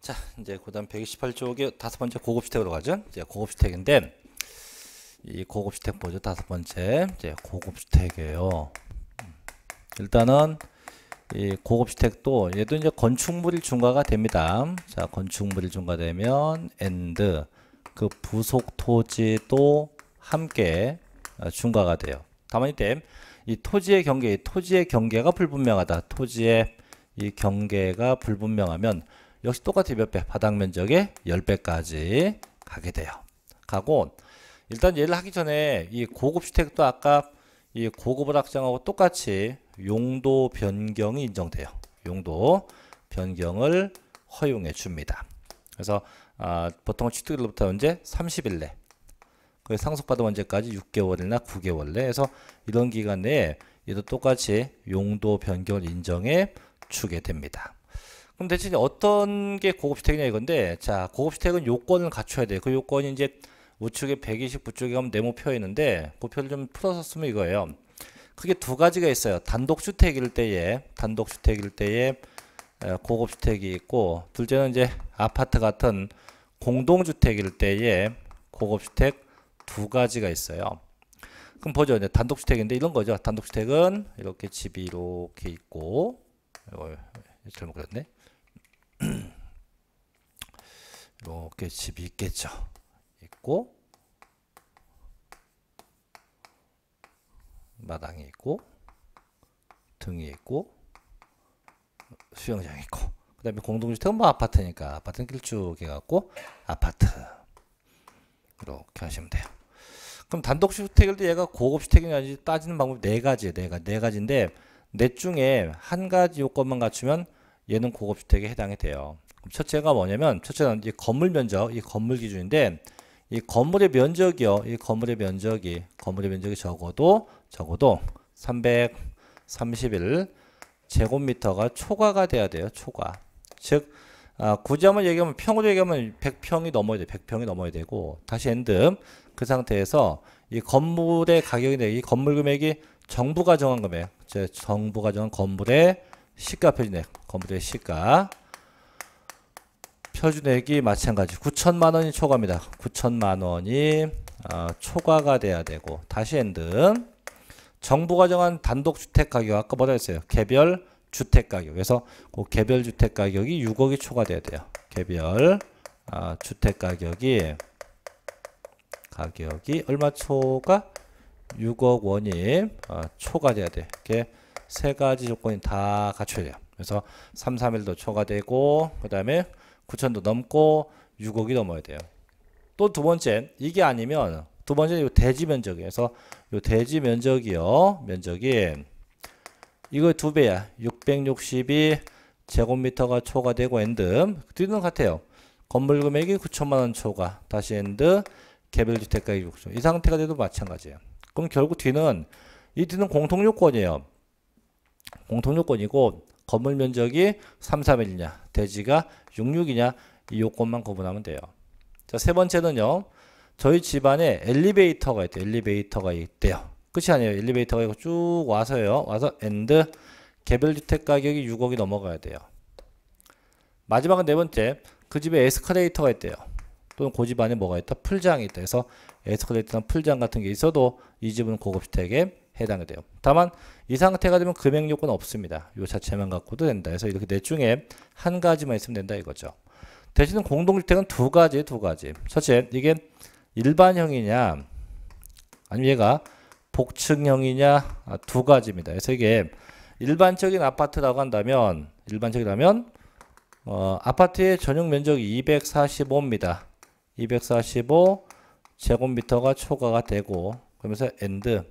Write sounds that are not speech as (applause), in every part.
자, 이제 그다음 128쪽에 다섯 번째 고급 주택으로 가죠. 이제 고급 주택인데 이 고급 주택 보죠. 다섯 번째. 이제 고급 주택이에요. 일단은 이 고급 주택도 얘도 이제 건축물일 중과가 됩니다. 자, 건축물일 중과되면 and 그 부속 토지도 함께 아, 중과가 돼요. 다만 이때 이 토지의 경계, 토지의 경계가 불분명하다. 토지의 이 경계가 불분명하면 역시 똑같이 몇 배? 바닥 면적의 10배까지 가게 돼요. 가고 일단 얘를 하기 전에 이 고급 주택도 아까 이 고급을 확정하고 똑같이 용도 변경이 인정돼요. 용도 변경을 허용해 줍니다. 그래서 아, 보통 취득일로부터 언제? 30일 내. 그 상속받은 언제까지? 6개월이나 9개월 내. 에서 이런 기간 내에 얘도 똑같이 용도 변경을 인정해 주게 됩니다. 그럼 대체 어떤 게 고급주택이냐 이건데, 자, 고급주택은 요건을 갖춰야 돼. 그 요건이 이제 우측에 120, 부쪽에 가면 네모표 있는데, 그 표를 좀 풀어서 쓰면 이거예요. 크게 두 가지가 있어요. 단독주택일 때에, 단독주택일 때에 고급주택이 있고, 둘째는 이제 아파트 같은 공동주택일 때에 고급주택 두 가지가 있어요. 그럼 보죠. 이제 단독주택인데 이런 거죠. 단독주택은 이렇게 집이 이렇게 있고, 이걸 잘못 그렸네. 이렇게 집이 있겠죠. 있고 마당이 있고 등이 있고 수영장이 있고 그 다음에 공동주택은 뭐 아파트니까 아파트는 길쭉 해갖고 아파트 이렇게 하시면 돼요. 그럼 단독주택일도 얘가 고급주택이냐 지 따지는 방법이 네 가지예요. 네, 네 가지인데 넷 중에 한 가지 요건만 갖추면 얘는 고급주택에 해당이 돼요. 첫째가 뭐냐면 첫째는 이 건물 면적, 이 건물 기준인데 이 건물의 면적이요. 이 건물의 면적이 건물의 면적이 적어도 적어도 331 제곱미터가 초과가 돼야 돼요. 초과. 즉 아, 굳이 한번 얘기하면 평으로 얘기하면 100평이 넘어야 돼. 100평이 넘어야 되고 다시 엔드 음, 그 상태에서 이 건물의 가격이 되이 건물 금액이 정부가 정한 금액, 즉 정부가 정한 건물의 시가 표준액, 건물의 시가 표준액이 마찬가지 9천만 원이 초과입니다. 9천만 원이 어, 초과가 돼야 되고 다시 엔드 정부가 정한 단독주택 가격 아까 뭐라 했어요? 개별 주택 가격 그래서 그 개별 주택 가격이 6억이 초과돼야 돼요. 개별 어, 주택 가격이 가격이 얼마 초과? 6억 원이 어, 초과돼야 돼. 이렇게 세 가지 조건이 다 갖춰야 돼요. 그래서 3, 3일도 초과되고 그 다음에 9천도 넘고 6억이 넘어야 돼요. 또 두 번째 이게 아니면 두 번째는 대지 면적에서 요 대지 면적이요 면적이 이거 두 배야 662 제곱미터가 초과되고 엔드 뒤는 같아요. 건물 금액이 9천만 원 초과 다시 엔드 개별 주택 가격 6천 이 상태가 돼도 마찬가지예요. 그럼 결국 뒤는 이 뒤는 공통 요건이에요. 공통 요건이고 건물 면적이 331이냐, 대지가 66이냐 이 요건만 구분하면 돼요. 자, 세 번째는요. 저희 집안에 엘리베이터가 있대요. 엘리베이터가 있대요. 끝이 아니에요. 엘리베이터가 있고 쭉 와서요. 와서 엔드 개별 주택 가격이 6억이 넘어가야 돼요. 마지막은 네 번째. 그 집에 에스컬레이터가 있대요. 또는 고 그 집안에 뭐가 있다? 풀장이 있다. 그서 에스컬레이터나 풀장 같은 게 있어도 이 집은 고급 주택에 해당이 돼요. 다만 이 상태가 되면 금액 요건 없습니다. 요 자체만 갖고도 된다. 그래서 이렇게 넷 중에 한 가지만 있으면 된다 이거죠. 대신에 공동주택은 두 가지, 두 가지. 첫째, 이게 일반형이냐, 아니면 얘가 복층형이냐, 아, 두 가지입니다. 그래서 이게 일반적인 아파트라고 한다면, 일반적이라면, 어, 아파트의 전용 면적 245입니다. 245 제곱미터가 초과가 되고, 그러면서 엔드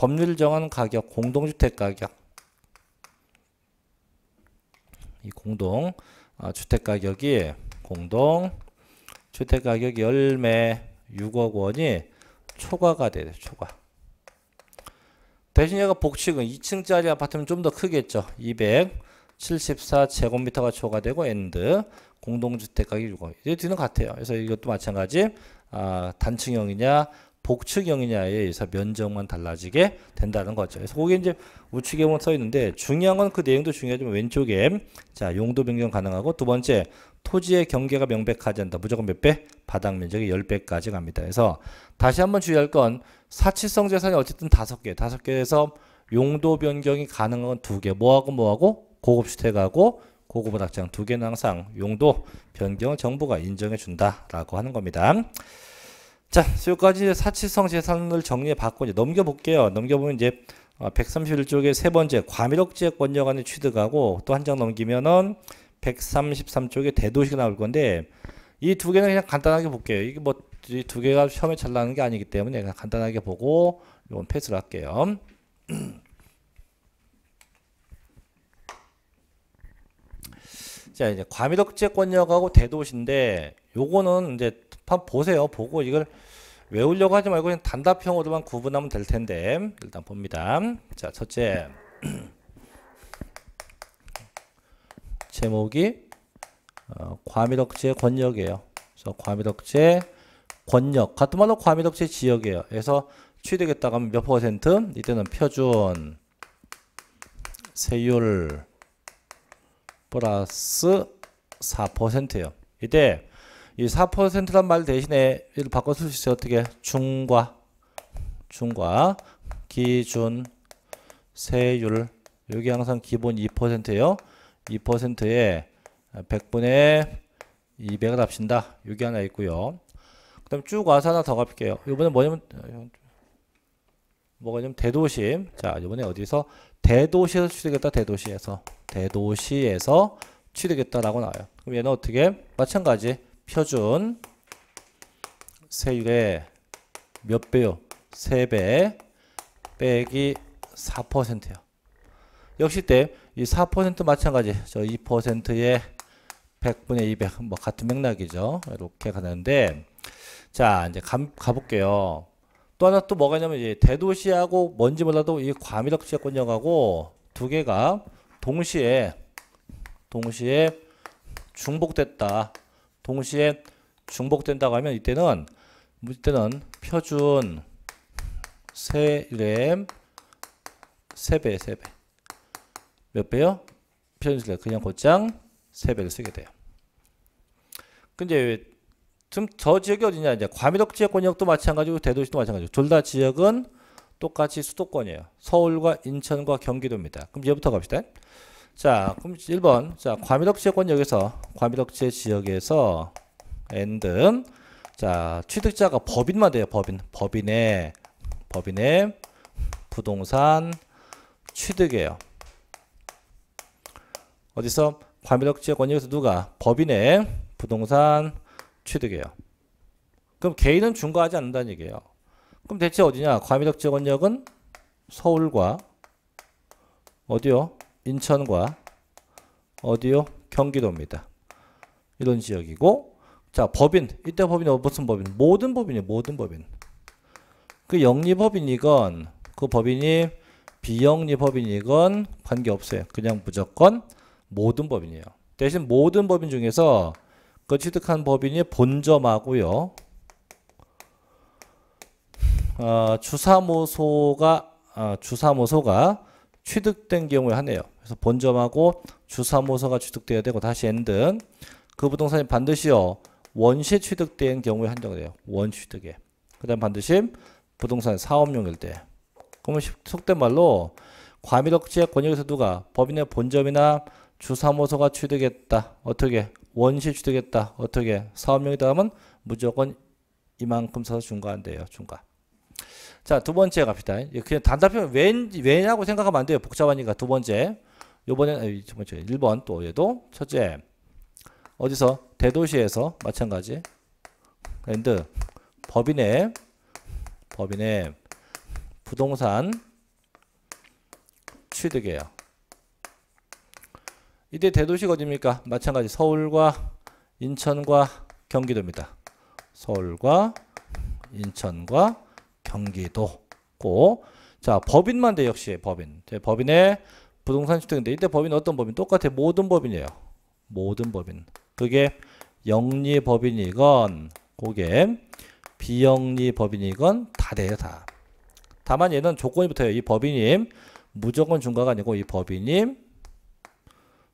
법률 정한 가격 공동주택 가격 이 공동 아, 주택 가격이 공동 주택 가격 열매 6억 원이 초과가 돼요. 초과. 대신 얘가 복식은 2층짜리 아파트면 좀더 크겠죠. 274 제곱미터가 초과되고 엔드 공동주택 가격 6억. 이제 뒤는 같아요. 그래서 이것도 마찬가지. 아, 단층형이냐 복측 형이냐에 의해서 면적만 달라지게 된다는 거죠. 그래서 거기 이제 우측에 보면 써 있는데 중요한 건 그 내용도 중요하지만 왼쪽에 자 용도 변경 가능하고 두 번째 토지의 경계가 명백하지 않다. 무조건 몇 배? 바닥 면적이 10배까지 갑니다. 그래서 다시 한번 주의할 건 사치성 재산이 어쨌든 다섯 개, 5개, 다섯 개에서 용도 변경이 가능한 건 두 개. 뭐하고 뭐하고 고급 주택하고 고급 분학장 두 개는 항상 용도 변경을 정부가 인정해 준다라고 하는 겁니다. 자, 지금까지 사치성 재산을 정리해 봤고 이제 넘겨 볼게요. 넘겨 보면 이제 1 3 1쪽에세 번째 과밀억제 권력안을 취득하고 또 한 장 넘기면은 133쪽에 대도시가 나올 건데 이 두 개는 그냥 간단하게 볼게요. 이게 뭐이 두 개가 처음에 잘 나는 게 아니기 때문에 그냥 간단하게 보고 이건 패스를 할게요. (clears throat) 자 이제 과밀억제권역하고 대도시인데 요거는 이제 한번 보세요. 보고 이걸 외우려고 하지 말고 그냥 단답형으로만 구분하면 될 텐데 일단 봅니다. 자 첫째 (clears throat) 제목이 어, 과밀억제 권역이에요. 그래서 과밀억제 권역 같은 말로 과밀억제 지역이에요. 그래서 취득했다가몇 퍼센트? 이때는 표준 세율 플러스 4%예요. 이때 이 4%란 말 대신에 이를 바꿔 쓸 수 있어요. 어떻게? 중과 중과 기준 세율 여기 항상 기본 2%예요. 2%에 100분의 200을 합친다. 여기 하나 있고요. 그 다음 쭉 와서 하나 더 갈게요. 이번에 뭐냐면 뭐가 좀 대도심. 자, 이번에 어디서 대도시에서 취득했다 대도시에서 대도시에서 취득했다라고 나와요. 그럼 얘는 어떻게? 마찬가지 표준 세율의 몇 배요? 3배 빼기 4요 역시 때이 4% 마찬가지 저 2%의 100분의 200, 뭐 같은 맥락이죠. 이렇게 가는데 자 이제 가, 가볼게요. 또 하나 또 뭐가 있냐면 이제 대도시하고 뭔지 몰라도 이 과밀학 지역권역하고 두 개가 동시에 동시에 중복됐다. 동시에 중복된다고 하면 이때는 이때는 표준 세램 세배세배 몇 배요? 표준 세배 그냥 곧장 세배를 쓰게 돼요. 근데 지금 저 지역이 어디냐 이제 과미덕 지역권역도 마찬가지고 대도시도 마찬가지고 둘 다 지역은 똑같이 수도권이에요. 서울과 인천과 경기도입니다. 그럼 이제부터 갑시다. 자, 그럼 1번. 자, 과미덕지역권역에서 과미덕지 역에서 and 자, 취득자가 법인만 돼요. 법인. 법인의 법인의 부동산 취득이에요. 어디서 과미덕지역권역에서 누가 법인의 부동산 취득이에요. 그럼 개인은 중과하지 않는다는 얘기예요. 그럼 대체 어디냐? 과미적 지역원역은 서울과 어디요? 인천과 어디요? 경기도입니다. 이런 지역이고 자 법인 이때 법인이 어, 무슨 법인? 모든 법인이 에요 모든 법인. 그 영리법인이건 그 법인이 비영리법인이건 관계없어요. 그냥 무조건 모든 법인이에요. 대신 모든 법인 중에서 그 취득한 법인이 본점하고요. 어, 주사무소가 어, 주사무소가 취득된 경우에 하네요. 그래서 본점하고 주사무소가 취득돼야 되고 다시 엔든 그 부동산이 반드시요 원시 취득된 경우에 한정돼요. 원 취득에 그다음 반드시 부동산 사업용일 때. 그러면 속된 말로 과밀억제 권역에서 누가 법인의 본점이나 주사무소가 취득했다. 어떻게 원시 취득했다. 어떻게? 사업명이다 하면 무조건 이만큼 사서 중과한대요. 중과. 자, 두 번째 갑시다. 그냥 단답형 왠, 왜냐고 생각하면 안 돼요. 복잡하니까. 두 번째. 요번엔, 아, 두 번째. 1번 또 얘도. 첫째. 어디서? 대도시에서. 마찬가지. 랜드. 법인의, 법인의 부동산 취득이에요. 이때 대도시가 어디입니까? 마찬가지 서울과 인천과 경기도입니다. 서울과 인천과 경기도고 자 법인만 돼 역시 법인 법인의 부동산 취득인데 이때 법인 어떤 법인 똑같아 모든 법인이에요 모든 법인 그게 영리 법인이건 고게 비영리 법인이건 다 돼요 다 다만 얘는 조건이 붙어요 이법인임 무조건 중과가 아니고 이법인임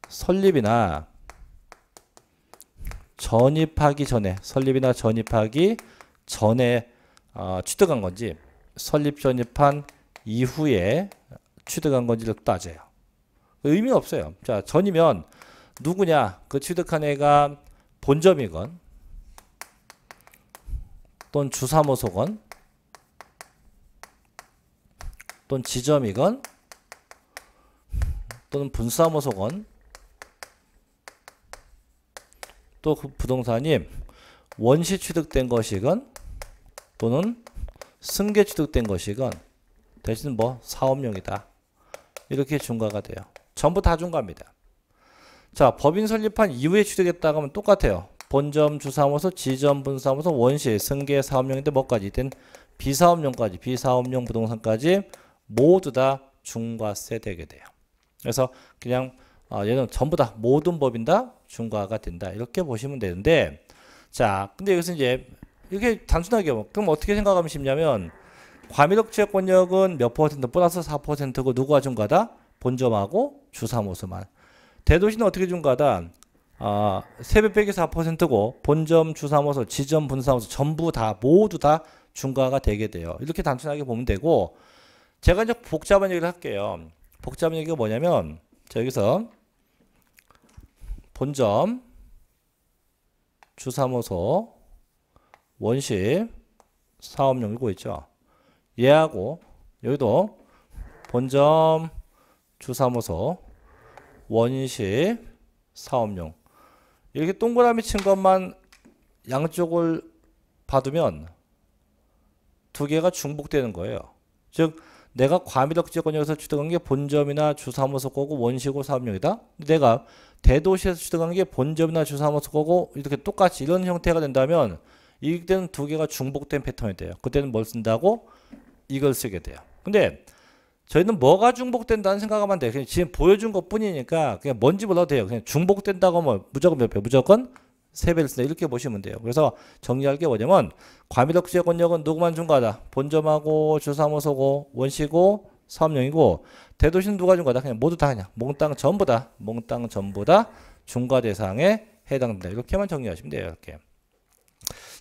설립이나 전입하기 전에 설립이나 전입하기 전에 어, 취득한 건지 설립 전입한 이후에 취득한 건지를 따져요. 의미는 없어요. 자 전이면 누구냐 그 취득한 애가 본점이건 또는 주사무소건 또는 지점이건 또는 분사무소건 또 그 부동산이 원시 취득된 것이건 또는 승계 취득된 것이건 대신 뭐 사업용이다. 이렇게 중과가 돼요. 전부 다 중과입니다. 자, 법인 설립한 이후에 취득했다고 하면 똑같아요. 본점 주사무소, 지점 분사무소, 원시, 승계 사업용인데 뭐까지? 된 비사업용까지, 비사업용 부동산까지 모두 다 중과세 되게 돼요. 그래서 그냥 어, 얘는 전부 다 모든 법인 다 중과가 된다. 이렇게 보시면 되는데 자, 근데 여기서 이제 이렇게 단순하게 뭐, 그럼 어떻게 생각하면 쉽냐면 과밀억제 권역은 몇 퍼센트 플러스 4%고 누구가 중과다? 본점하고 주사모수만. 대도시는 어떻게 중과다? 아, 세배 빼기 4%고 본점 주사모수, 지점 분사모수 전부 다 모두 다 중과가 되게 돼요. 이렇게 단순하게 보면 되고 제가 이제 복잡한 얘기를 할게요. 복잡한 얘기가 뭐냐면 자 여기서 본점, 주사무소, 원시 사업용 이거 있죠. 얘하고 여기도 본점, 주사무소, 원시 사업용 이렇게 동그라미 친 것만 양쪽을 받으면 두 개가 중복되는 거예요. 즉 내가 과밀지역권역에서 취득한 게 본점이나 주사무소 거고 원시고 사업용이다. 내가 대도시에서 취득한 게 본점이나 주사무소 거고 이렇게 똑같이 이런 형태가 된다면 이때는 두 개가 중복된 패턴이 돼요. 그때는 뭘 쓴다고? 이걸 쓰게 돼요. 근데 저희는 뭐가 중복된다는 생각하면 돼요. 그냥 지금 보여준 것 뿐이니까 그냥 뭔지 몰라도 돼요. 그냥 중복된다고 하면 무조건 몇 배? 무조건 세배를 쓴다 이렇게 보시면 돼요. 그래서 정리할 게 뭐냐면 과밀억제 권력은 누구만 준 거다. 본점하고 주사무소고 원시고 사업령이고 대도시는 누가 준 거다. 그냥 모두 다 그냥 몽땅 전부 다 몽땅 전부 다 중과 대상에 해당된다. 이렇게만 정리하시면 돼요. 이렇게.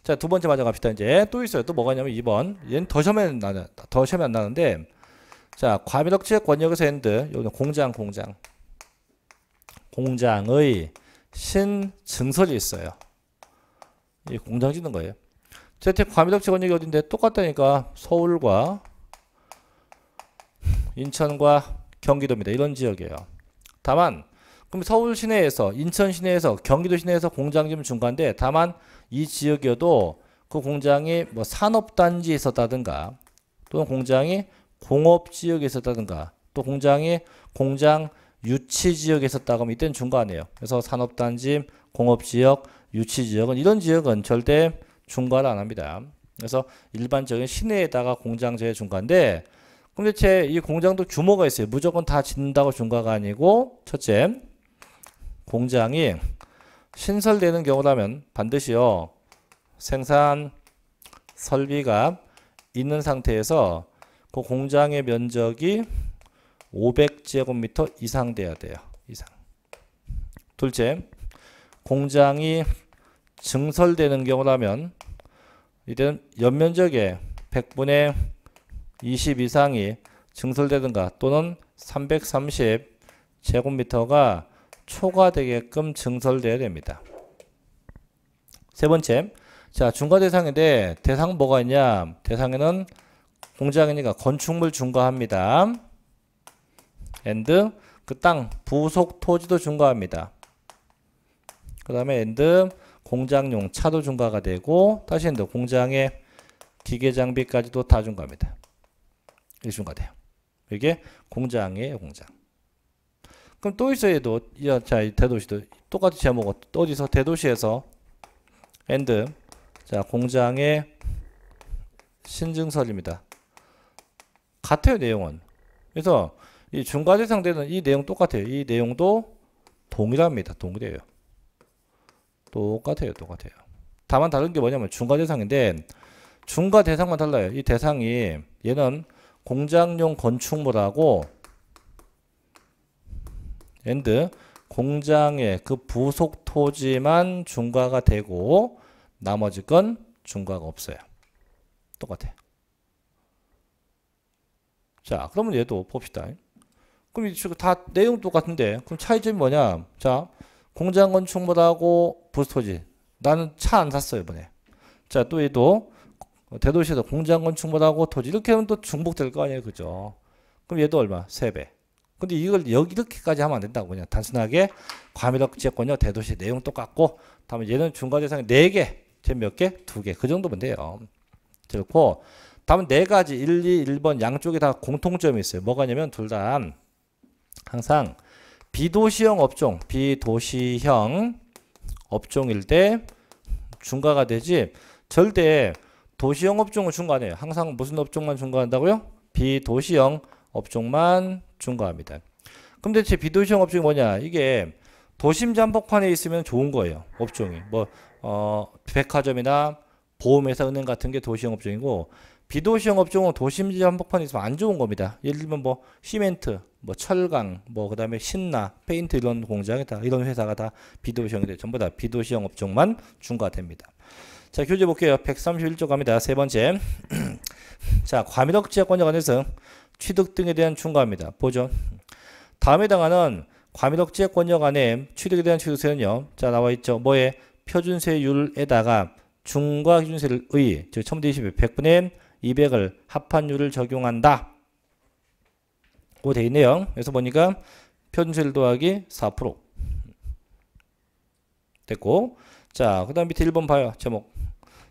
자, 두 번째 맞아 갑시다. 이제 또 있어요. 또 뭐가 있냐면 2번. 얘는 더 시험에 나는 더 시험에 안 나는데 자, 과밀억제 권력에서 엔드. 여기는 공장 공장. 공장의 신증설이 있어요. 이 공장 짓는 거예요. 재택 과미덕 직원이 어딘데 똑같다니까 서울과 인천과 경기도입니다. 이런 지역이에요. 다만 그럼 서울 시내에서 인천 시내에서 경기도 시내에서 공장 지면 중간인데 다만 이 지역이어도 그 공장이 뭐산업단지 있었다든가 또는 공장이 공업지역에 있었다든가 또 공장이 공장 유치 지역에 있었다 그러면 이때는 중간이에요. 그래서 산업단지, 공업지역, 유치 지역은 이런 지역은 절대 중과를 안 합니다. 그래서 일반적인 시내에다가 공장 제외 중과인데 그럼 대체 이 공장도 규모가 있어요. 무조건 다 짓는다고 중과가 아니고 첫째 공장이 신설되는 경우라면 반드시요 생산 설비가 있는 상태에서 그 공장의 면적이 제곱미터 이상 돼야 돼요. 이상. 둘째, 공장이 증설되는 경우라면 이때는 연면적의 100분의 20 이상이 증설되든가 또는 330 제곱미터가 초과되게끔 증설돼야 됩니다. 세 번째, 자 중과 대상인데 대상 뭐가 있냐? 대상에는 공장이니까 건축물 중과합니다. and 그땅 부속 토지도 중과합니다. 그 다음에 and 공장용 차도 중과가 되고 다시 and 공장의 기계 장비까지도 다 중과합니다. 일중과돼요. 이게 공장이에요, 공장. 그럼 또 있어 요 자, 이 대도시도 똑같이 제목 은 어디서 대도시에서 and 자, 공장의 신증설입니다. 같아요, 내용은. 그래서 이 중과제 상대는 이 내용 똑같아요. 이 내용도 동일합니다. 동일해요. 똑같아요. 똑같아요. 다만 다른 게 뭐냐면 중과 대상인데 중과 대상만 달라요. 이 대상이 얘는 공장용 건축물하고 엔드 공장의 그 부속 토지만 중과가 되고 나머지 건 중과가 없어요. 똑같아요. 자, 그러면 얘도 봅시다. 그럼 지금 다 내용 똑같은데 그럼 차이점이 뭐냐? 자 공장 건축 모드하고 부스터지 나는 차 안 샀어요 이번에 자 또 얘도 대도시에서 공장 건축 모드하고 토지 이렇게 하면 또 중복될 거 아니에요 그죠? 그럼 얘도 얼마? 3배 근데 이걸 여기 이렇게까지 하면 안 된다고 그냥 단순하게 과밀학 지역권요 대도시 내용 똑같고 다음에 얘는 중과 대상 4개 쟤몇 개? 두 개 그 정도면 돼요 그렇고 다음은 네 가지 1, 2, 1번 양쪽에 다 공통점이 있어요 뭐가냐면 둘다 항상 비도시형 업종, 비도시형 업종일 때 중과가 되지 절대 도시형 업종은 중과 안 해요. 항상 무슨 업종만 중과한다고요? 비도시형 업종만 중과합니다. 그럼 대체 비도시형 업종이 뭐냐? 이게 도심 잠복판에 있으면 좋은 거예요. 업종이. 뭐, 어, 백화점이나 보험회사 은행 같은 게 도시형 업종이고, 비도시형 업종은 도심지 한복판에 있으면 안 좋은 겁니다. 예를 들면 뭐 시멘트, 뭐 철강, 뭐 그다음에 신라, 페인트 이런 공장이 다 이런 회사가 다 비도시형이 돼 전부 다 비도시형 업종만 중과됩니다. 자, 교재 볼게요. 131조 갑니다. 세 번째. (clears throat) 자, 과밀업 지역권에 관해서 취득 등에 대한 중과입니다. 보죠. 다음에 당하는 과밀업 지역권역 안에 취득에 대한 취득세는요. 자, 나와 있죠. 뭐에 표준세율에다가 중과 기준세를 의, 즉 첨부대 2 100분의 200을 합한율을 적용한다. 고돼 있네요. 그래서 보니까 편실 도하기 4% 됐고 자, 그다음 밑에 1번 봐요. 제목.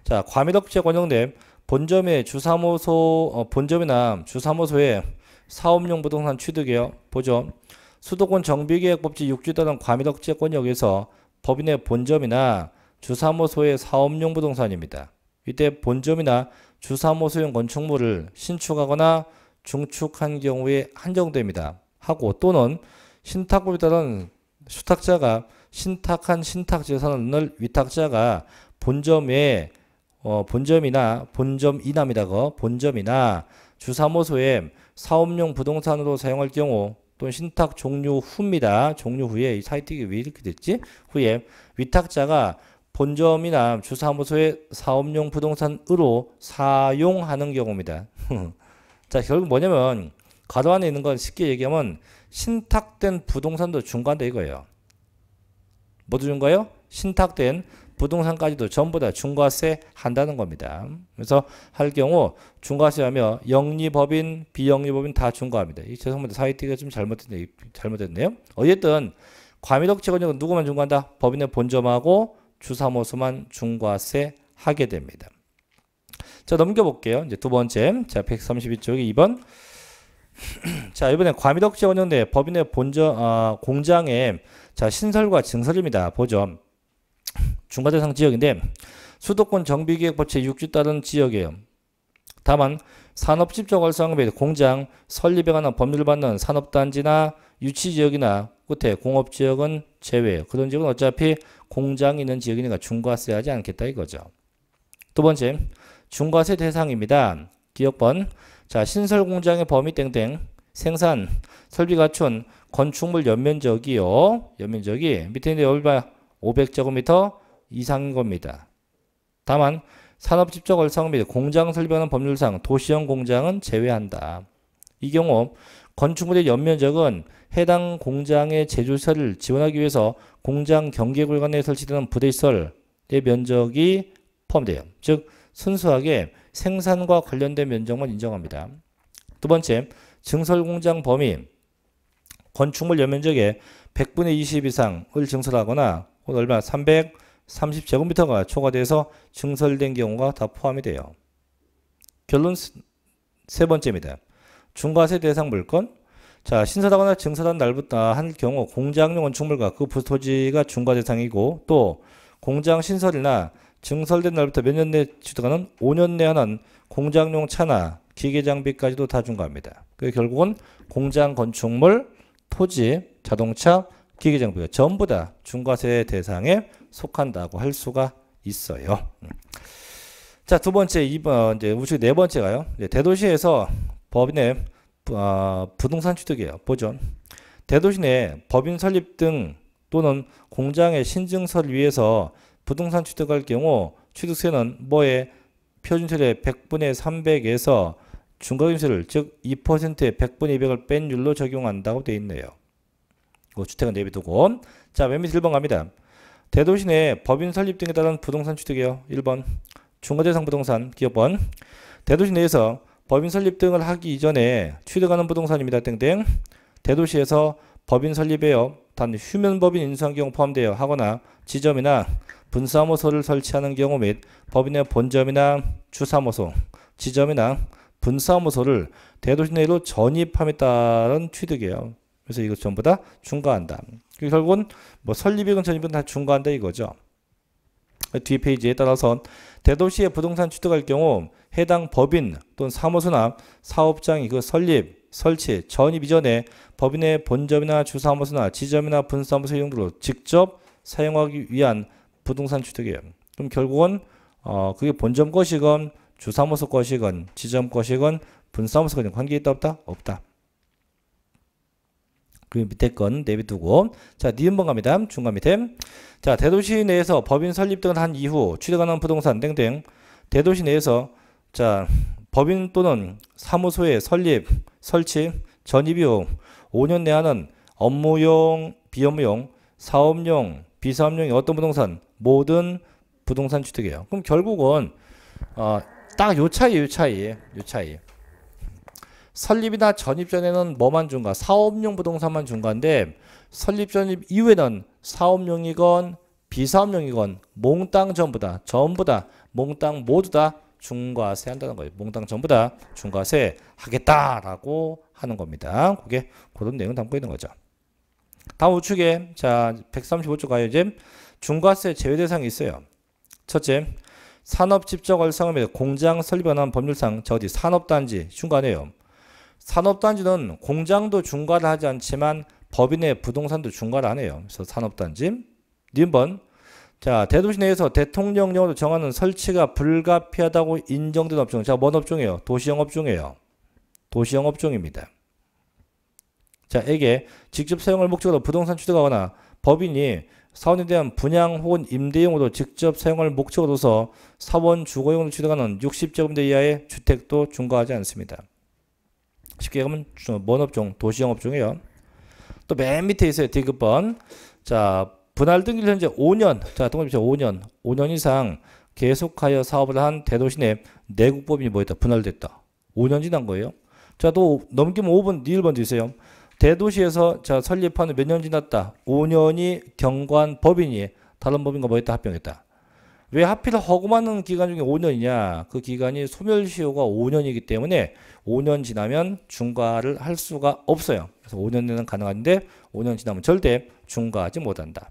자, 과밀업체 권영됨 본점의 주사무소 어, 본점이나 주사무소의 사업용 부동산 취득이요. 보죠. 수도권 정비계획법제 6주단은 과밀억제권역에서 법인의 본점이나 주사무소의 사업용 부동산입니다. 이때 본점이나 주사모 소형 건축물을 신축하거나 중축한 경우에 한정됩니다. 하고 또는 신탁고비다는 수탁자가 신탁한 신탁재산을 위탁자가 본점에 어, 본점이나 본점 이남이라고 본점이나 주사무소에 사업용 부동산으로 사용할 경우 또는 신탁 종료 후입니다. 종료 후에 사이트기 왜 이렇게 됐지? 후에 위탁자가 본점이나 주사무소의 사업용 부동산으로 사용하는 경우입니다. (laughs) 자, 결국 뭐냐면 가로 안에 있는 건 쉽게 얘기하면 신탁된 부동산도 중과다 이거예요. 모두 중과요? 신탁된 부동산까지도 전부 다 중과세 한다는 겁니다. 그래서 할 경우 중과세하며 영리법인, 비영리법인 다 중과합니다. 이 죄송합니다. 사이트가 좀 잘못됐네, 잘못됐네요. 어쨌든 과밀억제권역은 누구만 중과한다? 법인의 본점하고 주사모수만 중과세 하게 됩니다. 자 넘겨볼게요. 이제 두 번째 자 132쪽에 2번 (clears throat) 자 이번에 과미덕지 운영대 법인의 본저 어, 공장의 자 신설과 증설입니다. 보죠. 중과대상 지역인데 수도권 정비기획법 제6주 따른 지역이에요. 다만 산업집중 활성화 공장 설립에 관한 법률을 받는 산업단지나 유치지역이나 끝에 공업지역은 제외해요. 그런 지역은 어차피 공장이 있는 지역이니까 중과세 하지 않겠다 이거죠. 두 번째, 중과세 대상입니다. 기억번. 자, 신설 공장의 범위 땡땡. 생산, 설비 갖춘 건축물 연면적이요. 연면적이 밑에 있는 열바 500제곱미터 이상인 겁니다. 다만 산업집적 활성 및 공장 설비하는 법률상 도시형 공장은 제외한다. 이 경우 건축물의 연면적은 해당 공장의 제조시설을 지원하기 위해서 공장 경계 골간에 설치되는 부대시설의 면적이 포함돼요. 즉 순수하게 생산과 관련된 면적만 인정합니다. 두 번째, 증설공장 범위 건축물 연면적의 100분의 20 이상을 증설하거나 얼마 330제곱미터가 초과돼서 증설된 경우가 다 포함이 돼요. 결론 세 번째입니다. 중과세 대상 물건 자 신사다거나 증사단 날부터 한 경우 공장용 건축물과 그 부토지가 중과 대상이고 또 공장 신설이나 증설된 날부터 몇 년내에 취득하는 5년 내에 하는 공장용 차나 기계 장비까지도 다 중과합니다. 그 결국은 공장 건축물, 토지, 자동차, 기계 장비가 전부 다 중과세 대상에 속한다고 할 수가 있어요. 음. 자, 두 번째, 이번 이제 우측 네 번째가요. 대도시에서 법인의 어, 부동산 취득이에요. 보존. 대도시 내 법인 설립 등 또는 공장의 신증설 위해서 부동산 취득할 경우 취득세는 뭐에 표준세의 100분의 300에서 중과금세를 즉 2%의 100분의 200을 뺀 율로 적용한다고 되어 있네요. 그 주택은 내비두고 네 자 맨밑 1번 갑니다. 대도시 내 법인 설립 등에 따른 부동산 취득이요. 1번 중과대상 부동산 기업원 대도시 내에서 법인 설립 등을 하기 이전에 취득하는 부동산입니다. 땡땡. 대도시에서 법인 설립에요. 단 휴면 법인 인수한 경우 포함되어 하거나 지점이나 분사무소를 설치하는 경우 및 법인의 본점이나 주사무소, 지점이나 분사무소를 대도시 내로 전입함에 따른 취득이에요. 그래서 이것 전부 다 중과한다. 결국은 뭐 설립이건 전입은 다 중과한다 이거죠. 뒤 페이지에 따라서 대도시의 부동산 취득할 경우 해당 법인 또는 사무소나 사업장이 그 설립, 설치, 전입 이전에 법인의 본점이나 주사무소나 지점이나 분사무소 용도로 직접 사용하기 위한 부동산 취득이에요. 그럼 결국은 어 그게 본점 것이건 주사무소 것이건 지점 것이건 분사무소 것 관계 있다 없다? 없다. 그리 밑에 건 내비두고 자 니은번 갑니다 중간 밑에 자 대도시 내에서 법인 설립 등한 이후 취득 가능한 부동산 땡땡 대도시 내에서 자 법인 또는 사무소의 설립 설치 전입이후 5년 내하는 업무용 비업무용 사업용 비사업용 어떤 부동산 모든 부동산 취득이에요 그럼 결국은 어, 딱 요 차이 요 차이 요 차이 설립이나 전입 전에는 뭐만 준가? 사업용 부동산만 준가데 설립 전입 이후에는 사업용이건 비사업용이건 몽땅 전부 다 전부 다 몽땅 모두 다 중과세 한다는 거예요. 몽땅 전부 다 중과세 하겠다라고 하는 겁니다. 그게 그런 내용 담고 있는 거죠. 다음 우측에 자 135조 가요. 이제 중과세 제외 대상이 있어요. 첫째, 산업집적 활성화에 공장 설립에 관 법률상 저어 산업단지 중간에요. 산업단지는 공장도 중과를 하지 않지만 법인의 부동산도 중과를 안 해요. 그래서 산업단지. 2번. 자, 대도시 내에서 대통령령으로 정하는 설치가 불가피하다고 인정된 업종. 자, 뭔 업종이에요? 도시영업종이에요. 도시영업종입니다. 자, 에게 직접 사용을 목적으로 부동산 취득하거나 법인이 사원에 대한 분양 혹은 임대용으로 직접 사용할 목적으로서 사원 주거용으로 취득하는 60제곱미터 이하의 주택도 중과하지 않습니다. 쉽게 얘기하면 원업종 도시영업종이에요. 또 맨 밑에 있어요. 디귿번. 자, 분할 등기를 현재 5년, 자, 동그라미 5년, 5년 이상 계속하여 사업을 한 대도시 내 내국법이 네 인 뭐였다? 분할됐다. 5년 지난 거예요. 자, 또 넘기면 5번, 1번 주세요. 대도시에서 자, 설립한 몇년 지났다? 5년이 경관 법인이 다른 법인과 뭐였다? 합병했다. 왜 하필 허구 맞는 기간 중에 5년이냐? 그 기간이 소멸시효가 5년이기 때문에 5년 지나면 중과를 할 수가 없어요. 그래서 5년 내는 가능한데 5년 지나면 절대 중과하지 못한다.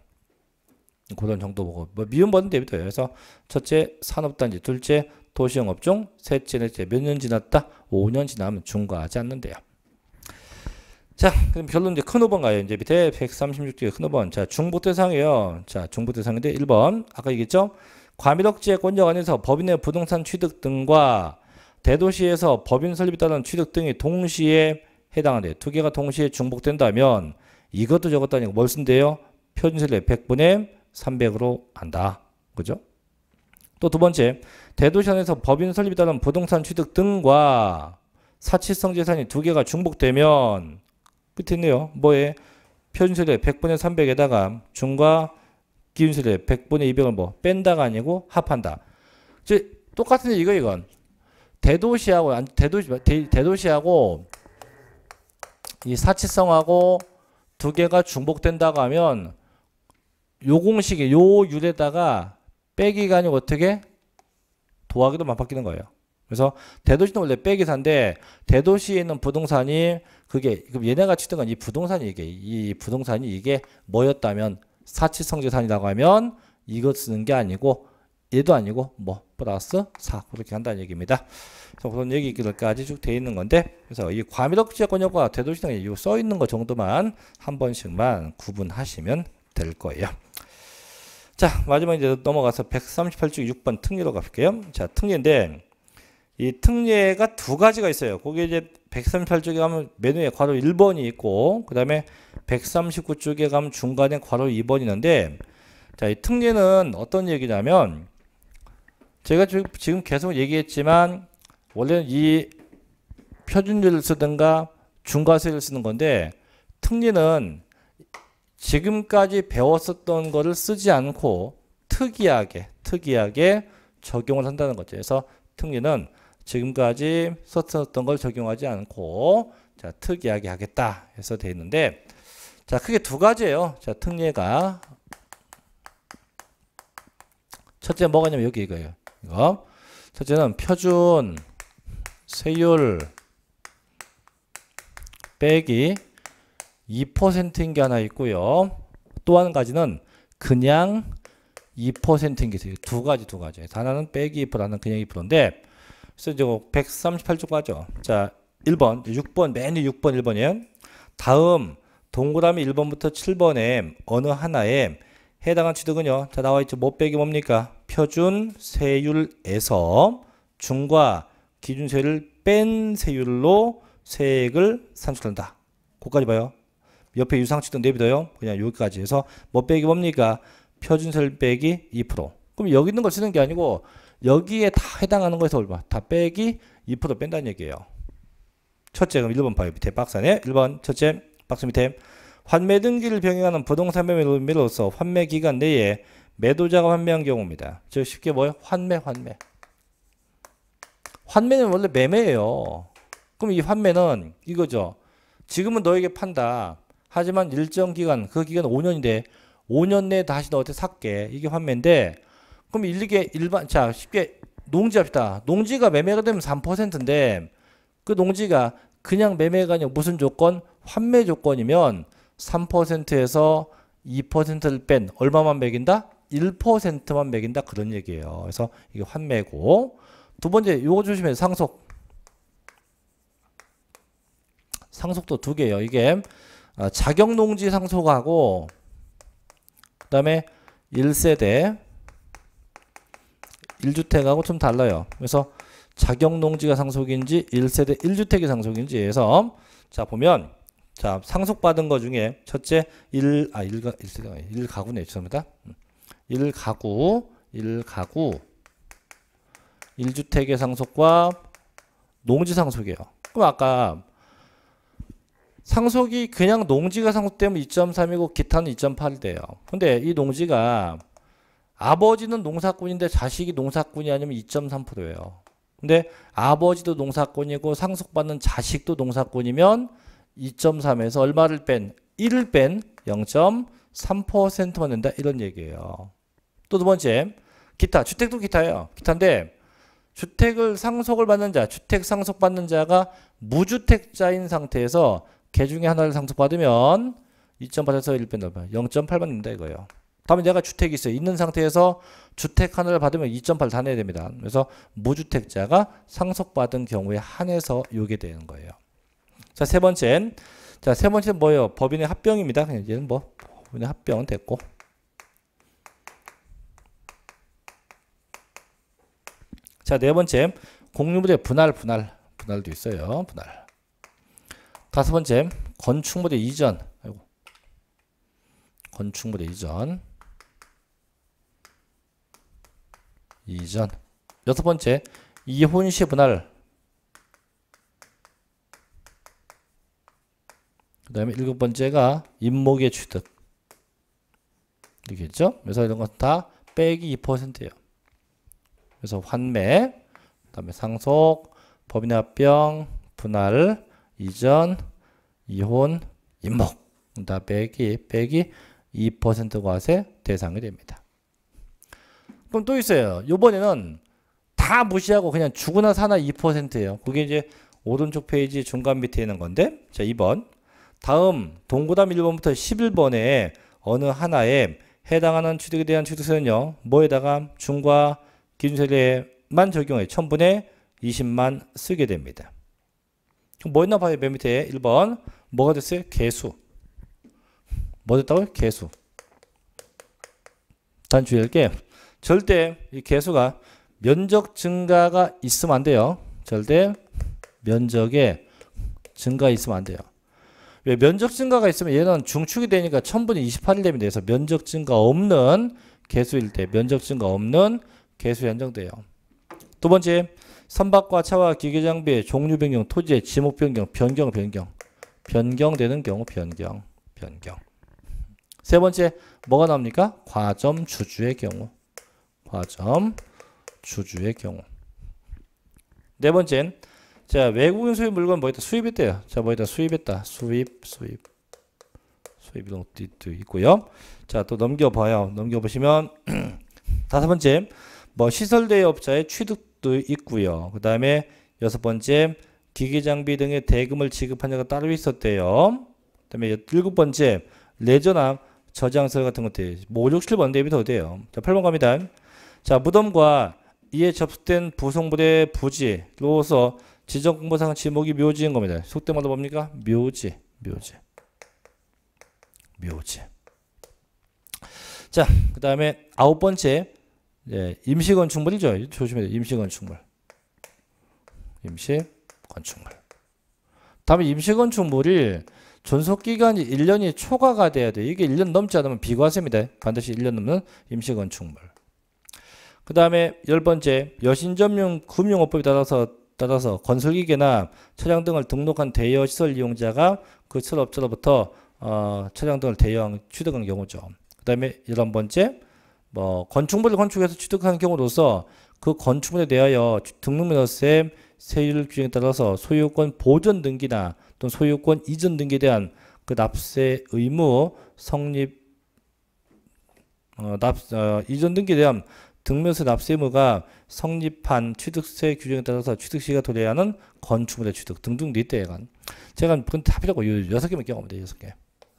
그런 정도 보고 뭐 미운 버는 대비도 그래서 첫째 산업단지, 둘째 도시영업종, 셋째, 넷째 몇 년 지났다? 5년 지나면 중과하지 않는데요. 자, 그럼 결론 이제 큰 5번 가요. 이제 밑에 136쪽에 큰 5번. 자, 중보 대상이에요. 자, 중보 대상인데 1번. 아까 얘기했죠? 과밀억지의 권력 안에서 법인의 부동산 취득 등과 대도시에서 법인 설립에 따른 취득 등이 동시에 해당하는데 두 개가 동시에 중복된다면 이것도 저것도 아니고 뭘 쓴대요? 표준세율의 100분의 300으로 한다. 그죠? 또 두 번째, 대도시 안에서 법인 설립에 따른 부동산 취득 등과 사치성 재산이 두 개가 중복되면 끝에 있네요. 뭐에? 표준세율의 100분의 300에다가 중과 기준수를 100분의 200을 뭐 뺀다가 아니고 합한다. 즉 똑같은데 이거 이건 대도시하고 대도시 대, 대도시하고 이 사치성하고 두 개가 중복된다고 하면 요 공식에 요 유래다가 빼기가 아니고 어떻게 도하기로만 바뀌는 거예요. 그래서 대도시는 원래 빼기 산데 대도시에 있는 부동산이 그게 그럼 얘네가 치던 건 이 부동산이 이게 이 부동산이 이게 뭐였다면 사치성재산이라고 하면 이것 쓰는 게 아니고 얘도 아니고 뭐 플러스 4 그렇게 한다는 얘기입니다. 그래서 그런 얘기들까지 쭉 돼 있는 건데 그래서 이 과밀업 지역권역과 대도시당에 써 있는 거 정도만 한 번씩만 구분하시면 될 거예요. 자 마지막 이제 넘어가서 138쪽 6번 특례로 가볼게요. 자 특례인데 이 특례가 두 가지가 있어요. 그게 이제 138쪽에 가면 메뉴에 괄호 1번이 있고 그다음에 139쪽에 가면 중간에 괄호 2번이 있는데 자, 이 특례는 어떤 얘기냐면 제가 지금 계속 얘기했지만 원래는 이 표준율을 쓰든가 중과세를 쓰는 건데 특례는 지금까지 배웠었던 거를 쓰지 않고 특이하게 특이하게 적용을 한다는 거죠. 그래서 특례는 지금까지 썼었던 걸 적용하지 않고 자, 특이하게 하겠다 해서 되어 있는데 자, 크게 두 가지예요. 자, 특례가 첫째 뭐가냐면 여기 이거예요. 이거. 첫째는 표준 세율 빼기 2%인 게 하나 있고요. 또 한 가지는 그냥 2%인 게 있어요. 두 가지 두 가지. 하나는 빼기 2%, 하는 그냥 2%인데 그래서 이제 1 3 8쪽까죠 자, 1번, 6번, 맨 6번, 1번이에요. 다음 동그라미 1번부터 7번에 어느 하나에 해당한 취득은요. 자, 나와 있죠. 못 빼기 뭡니까? 표준 세율에서 중과 기준세율을뺀 세율로 세액을 산출한다. 고까지 봐요. 옆에 유상취득 내비둬요. 그냥 여기까지 해서 뭐 빼기 뭡니까? 표준세율 빼기 2%. 그럼 여기 있는 걸 쓰는 게 아니고 여기에 다 해당하는 거에서 얼마? 다 빼기 2% 뺀다는 얘기예요. 첫째 그럼 1번 봐요. 밑에 박스 안에 1번 첫째 박스 밑에 환매 등기를 병행하는 부동산 매매 의미로서 환매 기간 내에 매도자가 환매한 경우입니다. 즉 쉽게 뭐예요? 환매 환매. 환매는 원래 매매예요. 그럼 이 환매는 이거죠. 지금은 너에게 판다. 하지만 일정 기간 그 기간 5년인데 5년 내에 다시 너한테 샀게 이게 환매인데 그럼 일리게 일반 자 쉽게 농지합시다. 농지가 매매가 되면 3%인데 그 농지가 그냥 매매가 아니고 무슨 조건? 환매 조건이면 3%에서 2%를 뺀 얼마만 매긴다? 1%만 매긴다 그런 얘기예요. 그래서 이게 환매고 두 번째 이거 조심해 상속 상속도 두 개예요. 이게 아, 자격농지 상속하고 그 다음에 1세대 1주택하고 좀 달라요. 그래서 자격농지가 상속인지 1세대 1주택이 상속인지에서 자 보면 자 상속받은 것 중에 첫째 1아 1가 1세대 1가구네 죄송합니다. 1가구 음. 1가구 1주택의 상속과 농지 상속이에요. 그럼 아까 상속이 그냥 농지가 상속되면 2.3이고 기타는 2.8이 돼요. 근데 이 농지가 아버지는 농사꾼인데 자식이 농사꾼이 아니면 2.3%예요. 근데 아버지도 농사꾼이고 상속받는 자식도 농사꾼이면 2.3에서 얼마를 뺀 1을 뺀 0.3%만 된다 이런 얘기예요. 또 두 번째 기타 주택도 기타예요. 기타인데 주택을 상속을 받는 자, 주택 상속 받는 자가 무주택자인 상태에서 개 중에 하나를 상속받으면 2.8에서 1 뺀다. 0.8만 낸다 이거예요. 다음에 내가 주택이 있어요. 있는 상태에서 주택 하나를 받으면 2.8다 내야 됩니다. 그래서 무주택자가 상속받은 경우에 한해서 요게 되는 거예요. 자, 세 번째는 자, 세 번째는 뭐예요? 법인의 합병입니다. 그냥 얘는 뭐 법인의 합병 은 됐고. 자, 네 번째 공유물의 분할 분할 분할도 있어요. 분할. 다섯 번째 건축물의 이전. 아이고. 건축물의 이전. 이전 여섯 번째 이혼시 분할 그 다음에 일곱 번째가 임목의 취득 이렇겠죠? 그래서 이런 것 다 빼기 2%예요. 그래서 환매, 그다음에 상속, 법인 합병, 분할, 이전, 이혼, 임목다 빼기 빼기 2% 과세 대상이 됩니다. 그럼 또 있어요. 요번에는 다 무시하고 그냥 죽으나 사나 2%예요. 그게 이제 오른쪽 페이지 중간 밑에 있는 건데 자 2번 다음 동그라 1번부터 11번에 어느 하나에 해당하는 취득에 대한 취득세는요. 뭐에다가 중과 기준세례만 적용해 1분의 20만 쓰게 됩니다. 그럼 뭐였나 봐요. 맨 밑에 1번 뭐가 됐어요? 개수 뭐 됐다고요? 개수 단추 10개 절대 이 개수가 면적 증가가 있으면 안 돼요. 절대 면적에 증가 있으면 안 돼요. 왜 면적 증가가 있으면 얘는 중축이 되니까 1분의 28이 됩니다. 서 면적 증가 없는 개수일 때 면적 증가 없는 개수에 한정돼요. 두 번째, 선박과 차와 기계장비의 종류 변경, 토지의 지목 변경, 변경, 변경. 변경되는 경우 변경, 변경. 세 번째, 뭐가 나옵니까? 과점 주주의 경우. 과점 주주의 경우. 네 번째는 자 외국인 수입 물건 뭐였다 수입했대요. 자뭐다 수입했다 수입 수입 수입 이런 것도 있고요. 자또 넘겨봐요. 넘겨보시면 (clears throat) 다섯 번째 뭐 시설 대여 업자의 취득도 있고요. 그 다음에 여섯 번째 기계 장비 등의 대금을 지급한 자가 따로 있었대요. 그 다음에 일곱 번째 레저나 저장설 같은 것들 뭐 5, 7번 대비 더 돼요. 자 8번 갑니다. 자, 무덤과 이에 접수된 부성물의 부지로서 지정공보상 지목이 묘지인 겁니다. 속된 말로 뭡니까? 묘지, 묘지, 묘지. 자, 그 다음에 아홉 번째 예, 임시건축물이죠. 조심해요. 임시건축물. 임시건축물. 다음에 임시건축물이 존속기간이 1년이 초과가 돼야 돼요. 이게 1년 넘지 않으면 비과세입니다. 반드시 1년 넘는 임시건축물. 그 다음에 열 번째 여신전용 금융업법에 따라서 따라서 건설기계나 차량 등을 등록한 대여 시설 이용자가 그 시설업체로부터 어, 차량 등을 대여 취득한 경우죠. 그 다음에 열한 번째 뭐 건축물을 건축해서 취득한 경우로서 그 건축물에 대하여 등록면허세 세율 규정에 따라서 소유권 보전 등기나 또는 소유권 이전 등기에 대한 그 납세 의무 성립 어, 납 어, 이전 등기에 대한 등묘세 납세 의무가 성립한 취득세 규정에 따라서 취득시가 도래야 하는 건축물의 취득 등등 리때에 관. 제가 그건 다 필요하고 여섯 개만 경험합니다. 여섯 개.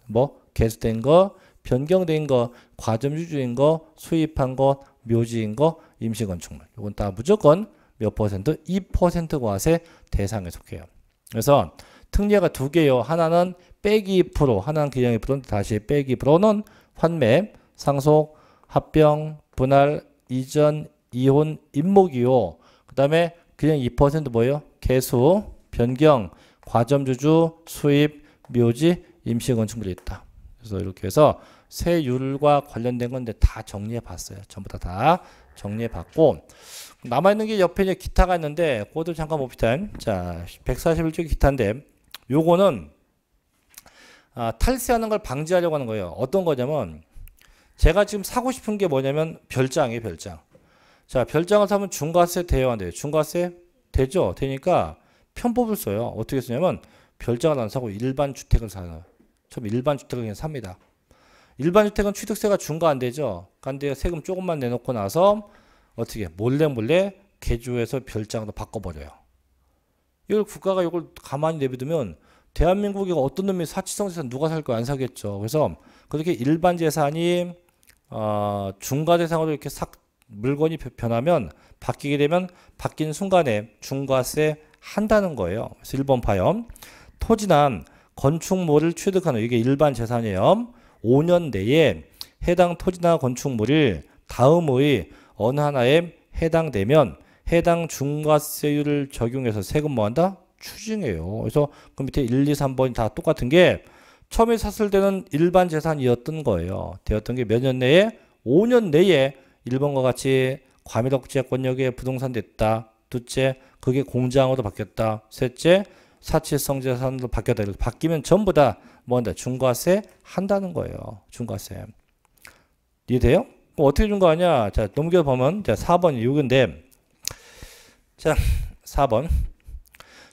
뭐 개수된 거, 변경된 거, 과점유주인 거, 수입한 거, 묘지인 거, 임시건축물. 이건 다 무조건 몇 퍼센트? 2% 과세 대상에 속해요. 그래서 특례가 두 개요. 하나는 빼기 프 하나는 기량이 다시 빼기 프는 환매, 상속, 합병, 분할, 이전, 이혼, 임목이요그 다음에 그냥 2% 뭐예요? 개수, 변경, 과점주주, 수입, 묘지, 임시건축물이 있다. 그래서 이렇게 해서 세율과 관련된 건데 다 정리해 봤어요. 전부 다 다 정리해 봤고 남아 있는 게 옆에 이제 기타가 있는데 그것도 잠깐 봅시다. 자, 141쪽 기타인데 요거는 아, 탈세하는 걸 방지하려고 하는 거예요. 어떤 거냐면 제가 지금 사고 싶은 게 뭐냐면 별장이에요, 별장. 자, 별장을 사면 중과세 대여 안 돼요? 중과세 되죠? 되니까 편법을 써요. 어떻게 쓰냐면 별장을 안 사고 일반 주택을 사요. 처음 일반 주택을 그냥 삽니다. 일반 주택은 취득세가 중과 안 되죠. 근데 세금 조금만 내놓고 나서 어떻게 몰래 몰래 개조해서 별장으로 바꿔버려요. 이걸 국가가 이걸 가만히 내비두면 대한민국이 어떤 놈이 사치성 재산 누가 살 거 안 사겠죠. 그래서 그렇게 일반 재산이 어, 중과 대상으로 이렇게 싹 물건이 변하면 바뀌게 되면 바뀐 순간에 중과세 한다는 거예요. 그래서 1번 파염. 토지나 건축물을 취득하는 이게 일반 재산이에요. 5년 내에 해당 토지나 건축물을 다음의 어느 하나에 해당되면 해당 중과세율을 적용해서 세금 뭐한다? 추징해요. 그래서 그 밑에 1, 2, 3번이 다 똑같은 게 처음에 샀을 때는 일반 재산이었던 거예요. 되었던 게 몇 년 내에 5년 내에 일본과 같이 과밀억제권역에 부동산 됐다. 둘째, 그게 공장으로 바뀌었다. 셋째, 사치성 재산으로 바뀌었다. 이렇게 바뀌면 전부 다 뭔데? 중과세 한다는 거예요. 중과세. 이해돼요? 그럼 어떻게 중과하냐? 자, 넘겨보면 자, 4번이 요건데 자, 4번.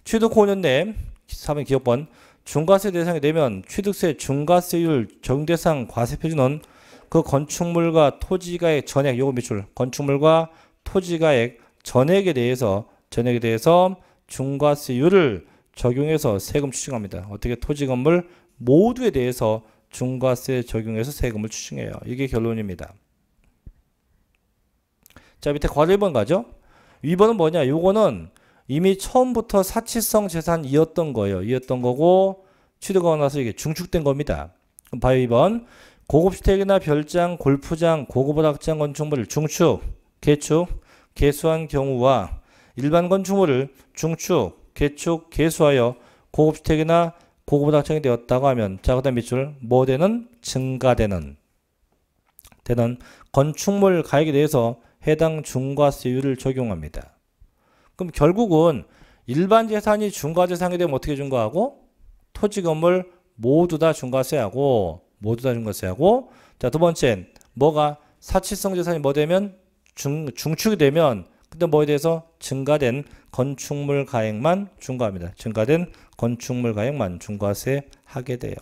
취득 5년 내 4번 기업번 중과세 대상이 되면 취득세 중과세율 정대상 과세표준은 그 건축물과 토지가액 전액 요금 비출 건축물과 토지가액 전액에 대해서 전액에 대해서 중과세율을 적용해서 세금 추징합니다. 어떻게 토지 건물 모두에 대해서 중과세 적용해서 세금을 추징해요. 이게 결론입니다. 자 밑에 과제 1번 가죠. 2번은 뭐냐? 요거는 이미 처음부터 사치성 재산이었던 거예요. 이었던 거고 취득하고 나서 이게 중축된 겁니다. 그럼 바로 2번 고급주택이나 별장, 골프장, 고급 학장 건축물을 중축, 개축, 개수한 경우와 일반 건축물을 중축, 개축, 개수하여 고급주택이나 고급 학장이 되었다고 하면 자 그다음 밑줄 뭐 되는 증가되는 되는 건축물 가액에 대해서 해당 중과세율을 적용합니다. 그럼 결국은 일반 재산이 중과재산이 되면 어떻게 중과하고 토지 건물 모두 다 중과세하고 모두 다 중과세하고 자 두 번째 뭐가 사치성 재산이 뭐 되면 중, 중축이 되면 근데 뭐에 대해서 증가된 건축물 가액만 중과합니다. 증가된 건축물 가액만 중과세 하게 돼요.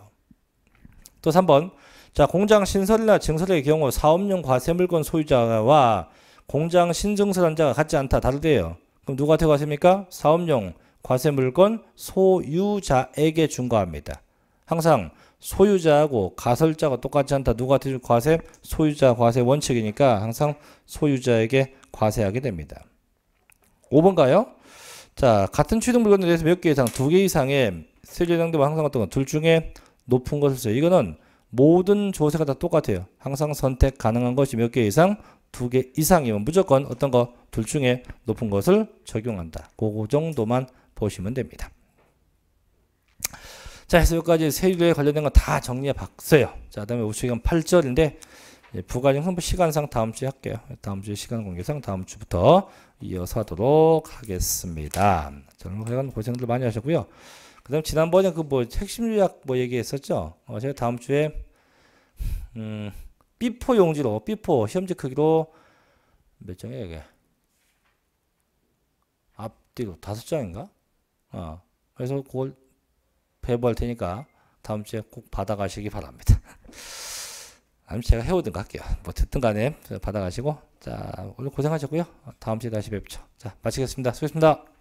또 3번 자 공장 신설이나 증설의 경우 사업용 과세물건 소유자와 공장 신증설한 자가 같지 않다 다르대요. 그럼 누구한테 과세입니까? 사업용 과세 물건 소유자에게 중거합니다 항상 소유자하고 가설자가 똑같지 않다. 누구한테 과세? 소유자 과세 원칙이니까 항상 소유자에게 과세하게 됩니다. 5번가요? 자, 같은 취득 물건에 대해서 몇 개 이상, 두 개 이상의 세제 정도가 항상 어떤 건 둘 중에 높은 것을 써요. 이거는 모든 조세가 다 똑같아요. 항상 선택 가능한 것이 몇 개 이상, 두 개 이상이면 무조건 어떤 거 둘 중에 높은 것을 적용한다. 그 정도만 보시면 됩니다. 자, 해서 여기까지 세율에 관련된 건다 정리해 봤어요. 자, 다음에 우측은 8절인데, 예, 부가정 선부 시간상 다음 주에 할게요. 다음 주에 시간 공개상 다음 주부터 이어서 하도록 하겠습니다. 저는 회원 뭐 고생들 많이 하셨고요. 그 다음 지난번에 그뭐 핵심 요약 뭐 얘기했었죠. 어, 제가 다음 주에, 음, B4 용지로, B4 시험지 크기로 몇 장이야, 이게? 앞뒤로 다섯 장인가? 어, 그래서 그걸 배부할 테니까 다음 주에 꼭 받아가시기 바랍니다. 아니면 (laughs) 제가 해오든 갈게요. 뭐 듣든 간에 받아가시고 자 오늘 고생하셨고요. 다음 주에 다시 뵙죠. 자 마치겠습니다. 수고하셨습니다.